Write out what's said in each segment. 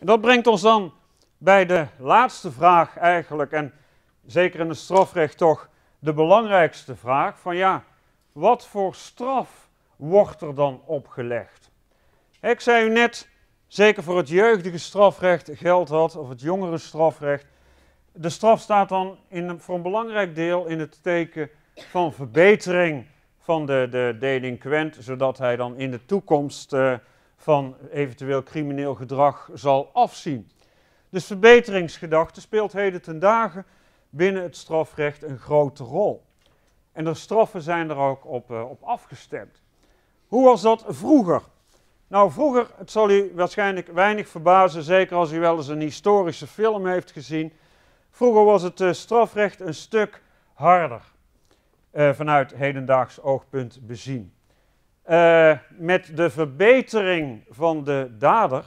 dat brengt ons dan bij de laatste vraag eigenlijk, en zeker in het strafrecht toch de belangrijkste vraag, van ja, wat voor straf wordt er dan opgelegd? Ik zei u net, zeker voor het jeugdige strafrecht geldt dat, of het jongere strafrecht, de straf staat dan in, voor een belangrijk deel in het teken van verbetering van de, de delinquent, zodat hij dan in de toekomst... Eh, van eventueel crimineel gedrag zal afzien. Dus verbeteringsgedachte speelt heden ten dagen binnen het strafrecht een grote rol. En de straffen zijn er ook op, eh, op afgestemd. Hoe was dat vroeger? Nou, vroeger, het zal u waarschijnlijk weinig verbazen, zeker als u wel eens een historische film heeft gezien. Vroeger was het eh, strafrecht een stuk harder eh, vanuit hedendaags oogpunt bezien. Eh, met de verbetering van de dader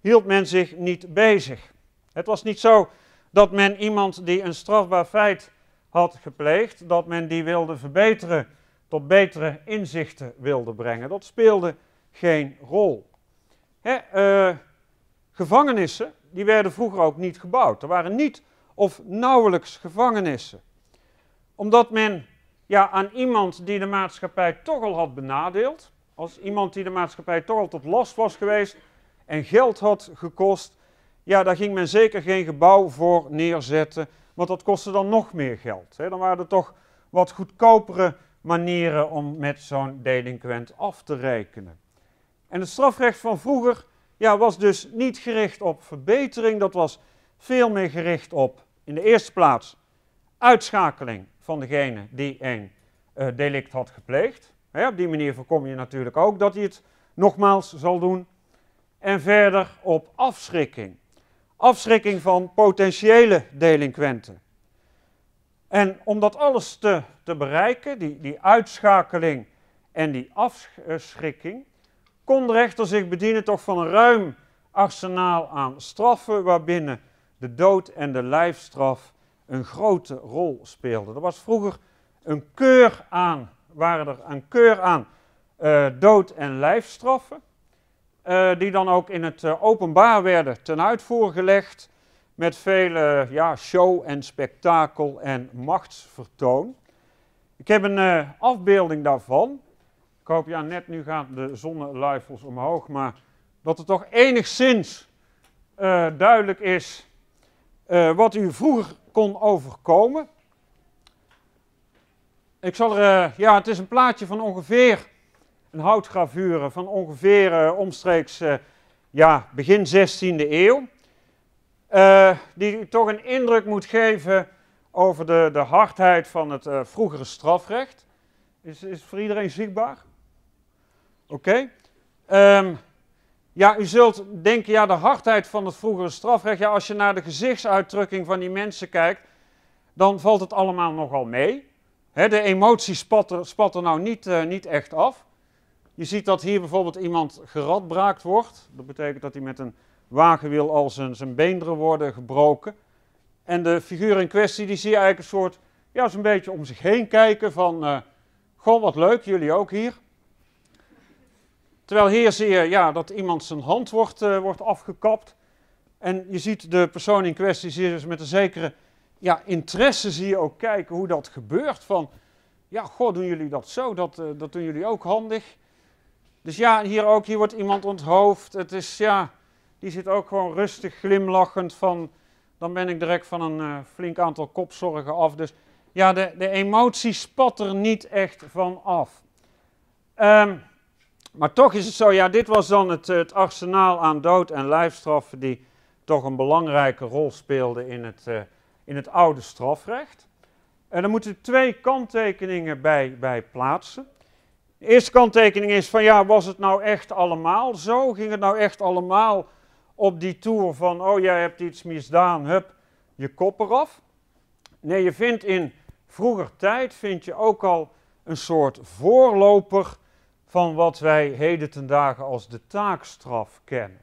hield men zich niet bezig. Het was niet zo dat men iemand die een strafbaar feit had gepleegd, dat men die wilde verbeteren, tot betere inzichten wilde brengen. Dat speelde geen rol. Hè, eh, gevangenissen, die werden vroeger ook niet gebouwd. Er waren niet of nauwelijks gevangenissen. Omdat men ja, aan iemand die de maatschappij toch al had benadeeld. Als iemand die de maatschappij toch al tot last was geweest en geld had gekost. Ja, daar ging men zeker geen gebouw voor neerzetten, want dat kostte dan nog meer geld. Hè. Dan waren er toch wat goedkopere manieren om met zo'n delinquent af te rekenen. En het strafrecht van vroeger ja, was dus niet gericht op verbetering, dat was veel meer gericht op in de eerste plaats uitschakeling van degene die een eh, delict had gepleegd. Hè, op die manier voorkom je natuurlijk ook dat hij het nogmaals zal doen. En verder op afschrikking. Afschrikking van potentiële delinquenten. En om dat alles te, te bereiken, die, die uitschakeling en die afschrikking, kon de rechter zich bedienen toch van een ruim arsenaal aan straffen waarbinnen de dood en de lijfstraf een grote rol speelde. Er was vroeger een keur aan, waren er een keur aan eh, dood- en lijfstraffen, eh, die dan ook in het eh, openbaar werden ten uitvoer gelegd met vele ja, show en spektakel en machtsvertoon. Ik heb een afbeelding daarvan. Ik hoop, ja, net nu gaan de zonneluifels omhoog, maar dat het toch enigszins duidelijk is eh, wat u vroeger kon overkomen. Ik zal er, eh, ja, het is een plaatje van ongeveer, een houtgravure van ongeveer eh, omstreeks ja, begin 16e eeuw. die u toch een indruk moet geven over de, de hardheid van het vroegere strafrecht. Is, is voor iedereen zichtbaar? Oké. Okay. Ehm, ja, u zult denken, ja, de hardheid van het vroegere strafrecht, ja, als je naar de gezichtsuitdrukking van die mensen kijkt, dan valt het allemaal nogal mee. de emoties spatten nou niet, eh, niet echt af. Je ziet dat hier bijvoorbeeld iemand geradbraakt wordt. Dat betekent dat hij met een wagenwiel al zijn, zijn beenderen worden gebroken. En de figuur in kwestie, die zie je eigenlijk een soort, ja, zo'n beetje om zich heen kijken van, uh, goh, wat leuk, jullie ook hier. Terwijl hier zie je ja, dat iemand zijn hand wordt, eh, wordt afgekapt. En je ziet de persoon in kwestie dus met een zekere ja, interesse zie je ook kijken hoe dat gebeurt. Van, ja, goh, doen jullie dat zo? Dat, eh, dat doen jullie ook handig. Dus ja, hier ook, hier wordt iemand onthoofd. Het is, ja, die zit ook gewoon rustig glimlachend van... dan ben ik direct van een eh, flink aantal kopzorgen af. Dus ja, de, de emotie spat er niet echt van af. Ehm, maar toch is het zo, ja, dit was dan het, het arsenaal aan dood en lijfstraffen die toch een belangrijke rol speelde in het, eh, in het oude strafrecht. En daar moeten twee kanttekeningen bij, bij plaatsen. De eerste kanttekening is van ja, was het nou echt allemaal zo? Ging het nou echt allemaal op die toer van oh jij hebt iets misdaan, hup, je kop eraf? Nee, je vindt in vroeger tijd vind je ook al een soort voorloper van wat wij heden ten dagen als de taakstraf kennen.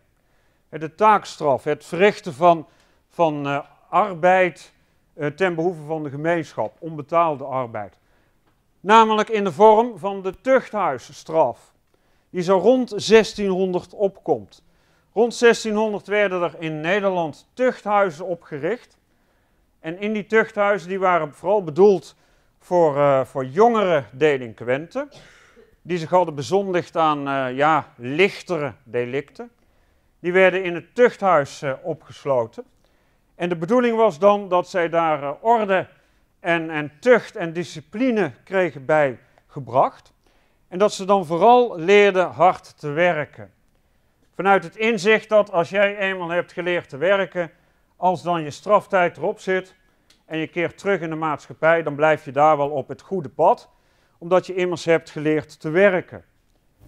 De taakstraf, het verrichten van, van eh, arbeid eh, ten behoeve van de gemeenschap, onbetaalde arbeid. Namelijk in de vorm van de tuchthuisstraf, die zo rond 1600 opkomt. Rond 1600 werden er in Nederland tuchthuizen opgericht. En in die tuchthuizen die waren vooral bedoeld voor, eh, voor jongere delinquenten die zich hadden bezondigd aan eh, ja, lichtere delicten. Die werden in het tuchthuis eh, opgesloten. En de bedoeling was dan dat zij daar eh, orde en, en tucht en discipline kregen bijgebracht. En dat ze dan vooral leerden hard te werken. Vanuit het inzicht dat als jij eenmaal hebt geleerd te werken, als dan je straftijd erop zit en je keert terug in de maatschappij, dan blijf je daar wel op het goede pad omdat je immers hebt geleerd te werken.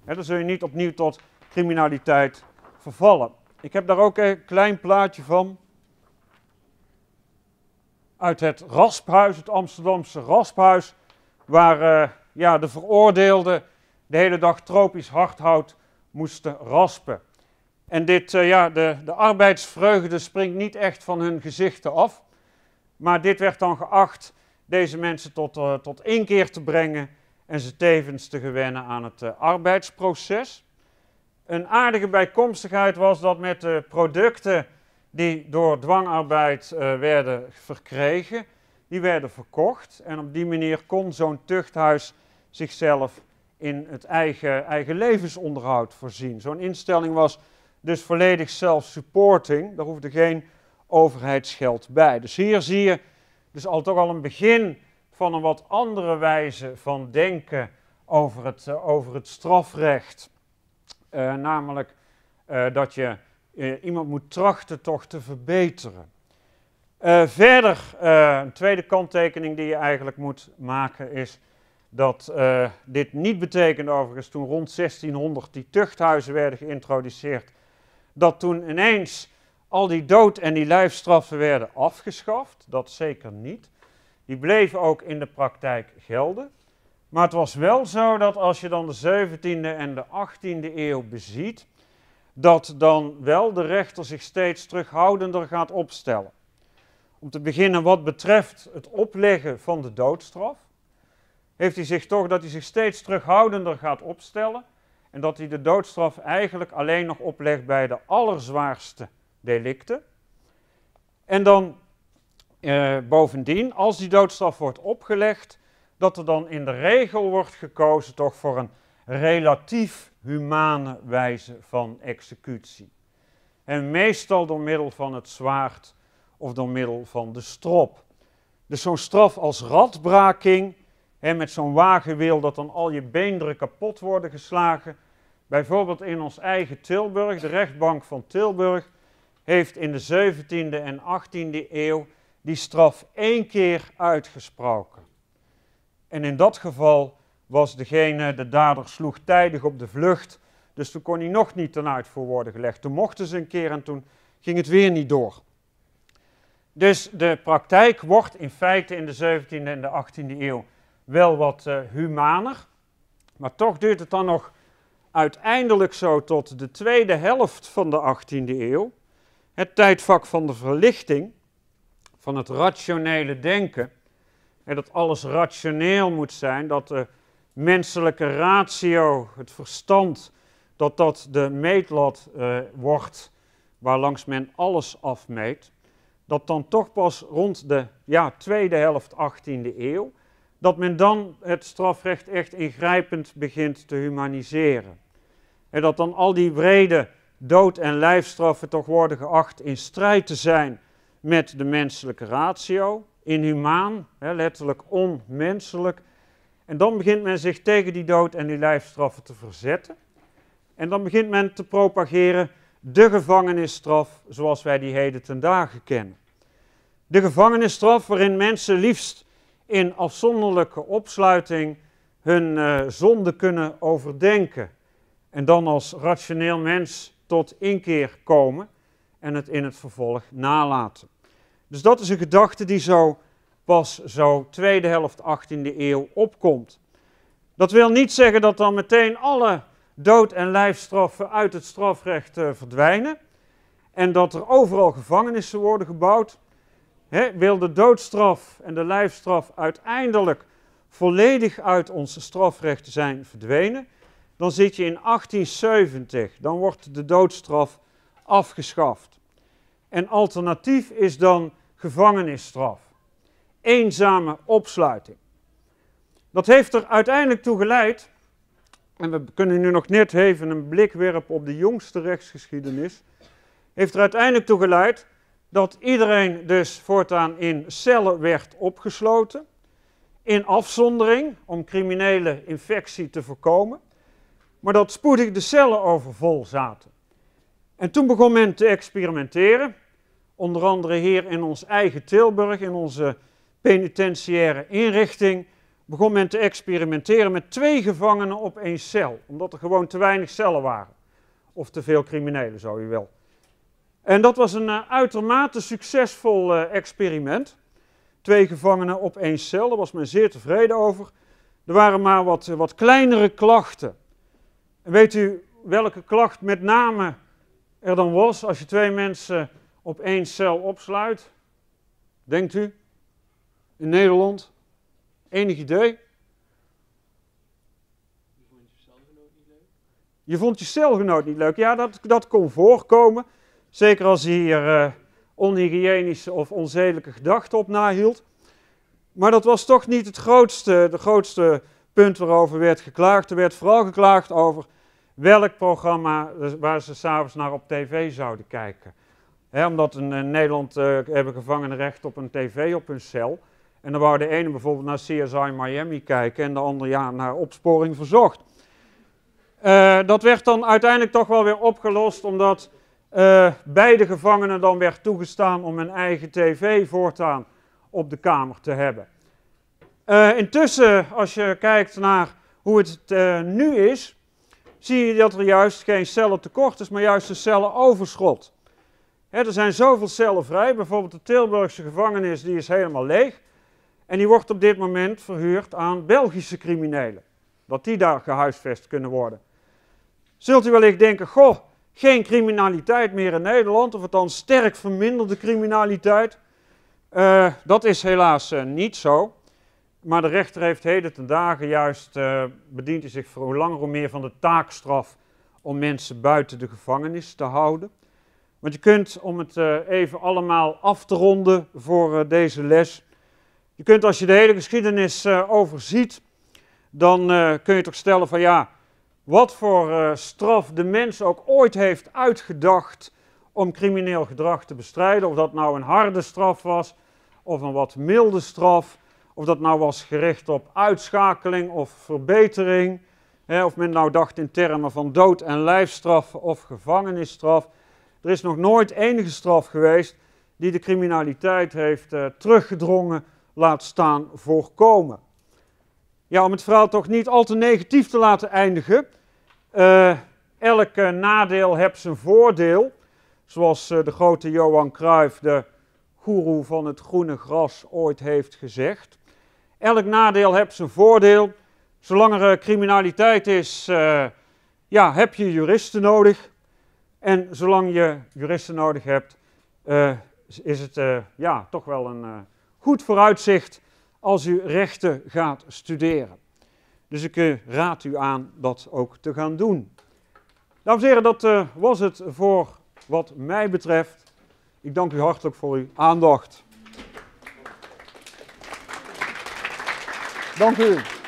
dan zul je niet opnieuw tot criminaliteit vervallen. Ik heb daar ook een klein plaatje van. Uit het rasphuis, het Amsterdamse rasphuis, waar eh, ja, de veroordeelden de hele dag tropisch hardhout moesten raspen. En dit, eh, ja, de, de arbeidsvreugde springt niet echt van hun gezichten af. Maar dit werd dan geacht deze mensen tot, uh, tot inkeer te brengen en ze tevens te gewennen aan het eh, arbeidsproces. Een aardige bijkomstigheid was dat met de producten die door dwangarbeid eh, werden verkregen, die werden verkocht. En op die manier kon zo'n tuchthuis zichzelf in het eigen, eigen levensonderhoud voorzien. Zo'n instelling was dus volledig self-supporting. Daar hoefde geen overheidsgeld bij. Dus hier zie je dus al toch al een begin van een wat andere wijze van denken over het, eh, over het strafrecht. Eh, namelijk eh, dat je iemand moet trachten toch te verbeteren. verder, een tweede kanttekening die je eigenlijk moet maken is dat dit niet betekent overigens toen rond 1600 die tuchthuizen werden geïntroduceerd, dat toen ineens al die dood en die lijfstraffen werden afgeschaft. Dat zeker niet. Die bleven ook in de praktijk gelden. Maar het was wel zo dat als je dan de 17e en de 18e eeuw beziet, dat dan wel de rechter zich steeds terughoudender gaat opstellen. Om te beginnen wat betreft het opleggen van de doodstraf, heeft hij zich toch dat hij zich steeds terughoudender gaat opstellen en dat hij de doodstraf eigenlijk alleen nog oplegt bij de allerzwaarste delicten. En dan eh, bovendien, als die doodstraf wordt opgelegd, dat er dan in de regel wordt gekozen toch voor een relatief humane wijze van executie. En meestal door middel van het zwaard of door middel van de strop. Dus zo'n straf als radbraking, hè, met zo'n wagenwiel dat dan al je beenderen kapot worden geslagen. Bijvoorbeeld in ons eigen Tilburg, de rechtbank van Tilburg, heeft in de 17e en 18e eeuw die straf één keer uitgesproken. En in dat geval was degene, de dader sloeg tijdig op de vlucht, dus toen kon hij nog niet ten uitvoer worden gelegd. Toen mochten ze een keer en toen ging het weer niet door. Dus de praktijk wordt in feite in de 17e en de 18e eeuw wel wat eh, humaner, maar toch duurt het dan nog uiteindelijk zo tot de tweede helft van de 18e eeuw, het tijdvak van de verlichting, van het rationele denken. En dat alles rationeel moet zijn, dat de menselijke ratio, het verstand, dat dat de meetlat uh, wordt waarlangs men alles afmeet. Dat dan toch pas rond de ja, tweede helft 18e eeuw, dat men dan het strafrecht echt ingrijpend begint te humaniseren. En dat dan al die brede dood- en lijfstraffen toch worden geacht in strijd te zijn met de menselijke ratio, inhumaan, hè, letterlijk onmenselijk. En dan begint men zich tegen die dood en die lijfstraffen te verzetten. En dan begint men te propageren de gevangenisstraf zoals wij die heden ten dagen kennen. De gevangenisstraf waarin mensen liefst in afzonderlijke opsluiting hun eh, zonde kunnen overdenken. En dan als rationeel mens tot inkeer komen en het in het vervolg nalaten. Dus dat is een gedachte die zo pas zo tweede helft 18e eeuw opkomt. Dat wil niet zeggen dat dan meteen alle dood- en lijfstraffen uit het strafrecht eh, verdwijnen en dat er overal gevangenissen worden gebouwd. wil de doodstraf en de lijfstraf uiteindelijk volledig uit ons strafrecht zijn verdwenen, dan zit je in 1870, dan wordt de doodstraf afgeschaft. En alternatief is dan gevangenisstraf, eenzame opsluiting. Dat heeft er uiteindelijk toe geleid, en we kunnen nu nog net even een blik werpen op de jongste rechtsgeschiedenis, heeft er uiteindelijk toe geleid dat iedereen dus voortaan in cellen werd opgesloten, in afzondering om criminele infectie te voorkomen, maar dat spoedig de cellen overvol zaten. En toen begon men te experimenteren onder andere hier in ons eigen Tilburg, in onze penitentiaire inrichting, begon men te experimenteren met twee gevangenen op één cel, omdat er gewoon te weinig cellen waren. Of te veel criminelen, zou je wel. En dat was een eh, uitermate succesvol eh, experiment. Twee gevangenen op één cel, daar was men zeer tevreden over. Er waren maar wat, eh, wat kleinere klachten. En weet u welke klacht met name er dan was als je twee mensen op één cel opsluit? Denkt u? In Nederland? Enig idee? Je vond je celgenoot niet leuk? Je vond je niet leuk. Ja, dat, dat kon voorkomen. Zeker als hij hier uh, onhygiënische of onzedelijke gedachten op nahield. Maar dat was toch niet het grootste, de grootste punt waarover werd geklaagd. Er werd vooral geklaagd over welk programma waar ze s'avonds naar op tv zouden kijken omdat in, Nederland eh, hebben gevangenen recht op een tv op hun cel. En dan wou de ene bijvoorbeeld naar CSI Miami kijken en de andere ja, naar opsporing verzocht. Eh, dat werd dan uiteindelijk toch wel weer opgelost omdat eh, beide gevangenen dan werd toegestaan om hun eigen tv voortaan op de kamer te hebben. intussen, als je kijkt naar hoe het nu is, zie je dat er juist geen cellen tekort is, maar juist een overschot er zijn zoveel cellen vrij. Bijvoorbeeld de Tilburgse gevangenis die is helemaal leeg. En die wordt op dit moment verhuurd aan Belgische criminelen. Dat die daar gehuisvest kunnen worden. Zult u wellicht denken, goh, geen criminaliteit meer in Nederland. Of dan sterk verminderde criminaliteit. Eh, dat is helaas eh, niet zo. Maar de rechter heeft heden ten dagen juist, uh, bedient hij zich voor hoe langer hoe meer van de taakstraf om mensen buiten de gevangenis te houden. Want je kunt, om het eh, even allemaal af te ronden voor eh, deze les, je kunt als je de hele geschiedenis eh, overziet, dan kun je toch stellen van ja, wat voor straf de mens ook ooit heeft uitgedacht om crimineel gedrag te bestrijden, of dat nou een harde straf was of een wat milde straf, of dat nou was gericht op uitschakeling of verbetering, of men nou dacht in termen van dood en lijfstraf of gevangenisstraf. Er is nog nooit enige straf geweest die de criminaliteit heeft eh, teruggedrongen, laat staan voorkomen. Ja, om het verhaal toch niet al te negatief te laten eindigen. Eh, elk eh, nadeel heeft zijn voordeel. Zoals de grote Johan Cruijff, de goeroe van het groene gras, ooit heeft gezegd. Elk nadeel heeft zijn voordeel. Zolang er criminaliteit is, ja, heb je juristen nodig. En zolang je juristen nodig hebt, eh, is het eh, ja, toch wel een eh, goed vooruitzicht als u rechten gaat studeren. Dus ik raad u aan dat ook te gaan doen. Dames en heren, dat was het voor wat mij betreft. Ik dank u hartelijk voor uw aandacht. Dank u.